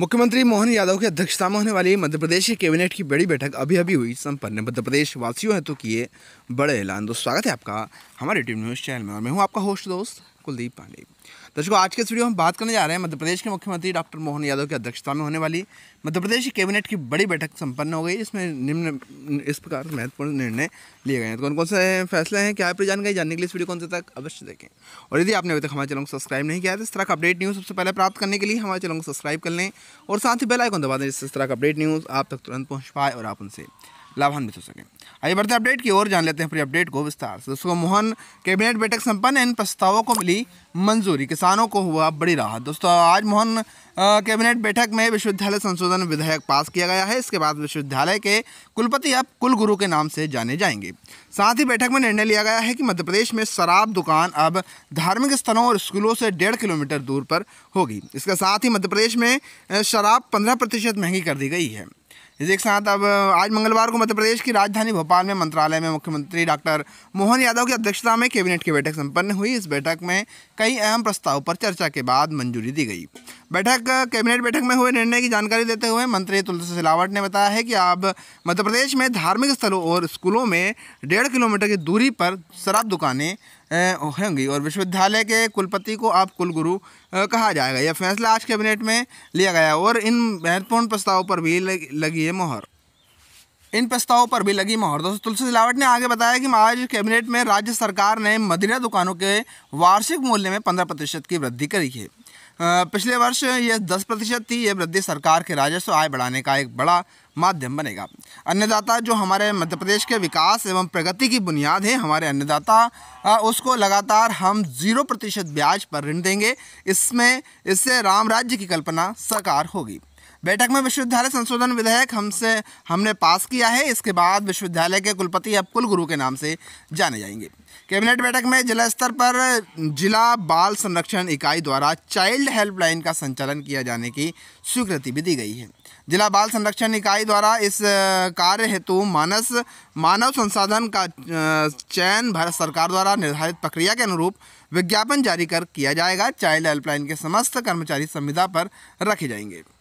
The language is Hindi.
मुख्यमंत्री मोहन यादव की अध्यक्षता में होने वाली मध्य प्रदेश की कैबिनेट की बड़ी बैठक अभी अभी हुई संपन्न मध्य प्रदेश वासियों हेतु तो किए बड़े ऐलान दोस्त स्वागत है आपका हमारे टीम न्यूज़ चैनल में और मैं हूँ आपका होस्ट दोस्त कुलदीप पांडे दर्शकों आज के इस वीडियो में बात करने जा रहे हैं मध्य प्रदेश के मुख्यमंत्री डॉक्टर मोहन यादव की अध्यक्षता में होने वाली मध्य प्रदेश की कैबिनेट की बड़ी बैठक संपन्न हो गई इसमें निम्न इस प्रकार महत्वपूर्ण निर्णय लिए गए हैं तो कौन कौन से फैसले हैं क्या पूरी जानकारी जानने के लिए इस वीडियो कौन से तक अवश्य देखें और यदि आपने अभी तक हमारे चैनल को सब्सक्राइब नहीं किया तो इस तरह का अपडेट न्यूज़ सबसे पहले प्राप्त करने के लिए हमारे चैनल को सब्सक्राइब कर लें और साथ ही बेलाइकॉन दबा दें जिससे इस तरह का अपडेट न्यूज़ आप तक तुरंत पहुँच पाए और आप उनसे लाभान्वित हो सके आइए बढ़ते अपडेट की ओर जान लेते हैं पूरी अपडेट को विस्तार से दोस्तों मोहन कैबिनेट बैठक संपन्न इन प्रस्तावों को मिली मंजूरी किसानों को हुआ बड़ी राहत दोस्तों आज मोहन कैबिनेट बैठक में विश्वविद्यालय संशोधन विधेयक पास किया गया है इसके बाद विश्वविद्यालय के कुलपति अब कुलगुरु के नाम से जाने जाएंगे साथ ही बैठक में निर्णय लिया गया है कि मध्य प्रदेश में शराब दुकान अब धार्मिक स्थलों और स्कूलों से डेढ़ किलोमीटर दूर पर होगी इसके साथ ही मध्य प्रदेश में शराब पंद्रह प्रतिशत महंगी कर दी गई है इसी के साथ अब आज मंगलवार को मध्य प्रदेश की राजधानी भोपाल में मंत्रालय में मुख्यमंत्री डॉक्टर मोहन यादव की अध्यक्षता में कैबिनेट की बैठक संपन्न हुई इस बैठक में कई अहम प्रस्ताव पर चर्चा के बाद मंजूरी दी गई बैठक कैबिनेट बैठक में हुए निर्णय की जानकारी देते हुए मंत्री तुलसी सिलावट ने बताया है कि अब मध्य प्रदेश में धार्मिक स्थलों और स्कूलों में डेढ़ किलोमीटर की दूरी पर शराब दुकानें होंगी और विश्वविद्यालय के कुलपति को आप कुलगुरु कहा जाएगा यह फैसला आज कैबिनेट में लिया गया और इन महत्वपूर्ण प्रस्तावों पर भी लगी है मोहर इन प्रस्तावों पर भी लगी मोहर दोस्तों तुलसी सिलावट ने आगे बताया कि आज कैबिनेट में राज्य सरकार ने मदिरा दुकानों के वार्षिक मूल्य में पंद्रह प्रतिशत की वृद्धि करी है पिछले वर्ष यह दस प्रतिशत थी यह वृद्धि सरकार के राजस्व आय बढ़ाने का एक बड़ा माध्यम बनेगा अन्नदाता जो हमारे मध्य प्रदेश के विकास एवं प्रगति की बुनियाद है हमारे अन्नदाता उसको लगातार हम जीरो प्रतिशत ब्याज पर ऋण देंगे इसमें इससे राम राज्य की कल्पना साकार होगी बैठक में विश्वविद्यालय संशोधन विधेयक हमसे हमने पास किया है इसके बाद विश्वविद्यालय के कुलपति अब कुलगुरु के नाम से जाने जाएंगे कैबिनेट बैठक में जिला स्तर पर जिला बाल संरक्षण इकाई द्वारा चाइल्ड हेल्पलाइन का संचालन किया जाने की स्वीकृति भी दी गई है जिला बाल संरक्षण इकाई द्वारा इस कार्य हेतु मानस मानव संसाधन का चयन भारत सरकार द्वारा निर्धारित प्रक्रिया के अनुरूप विज्ञापन जारी कर किया जाएगा चाइल्ड हेल्पलाइन के समस्त कर्मचारी संविदा पर रखे जाएंगे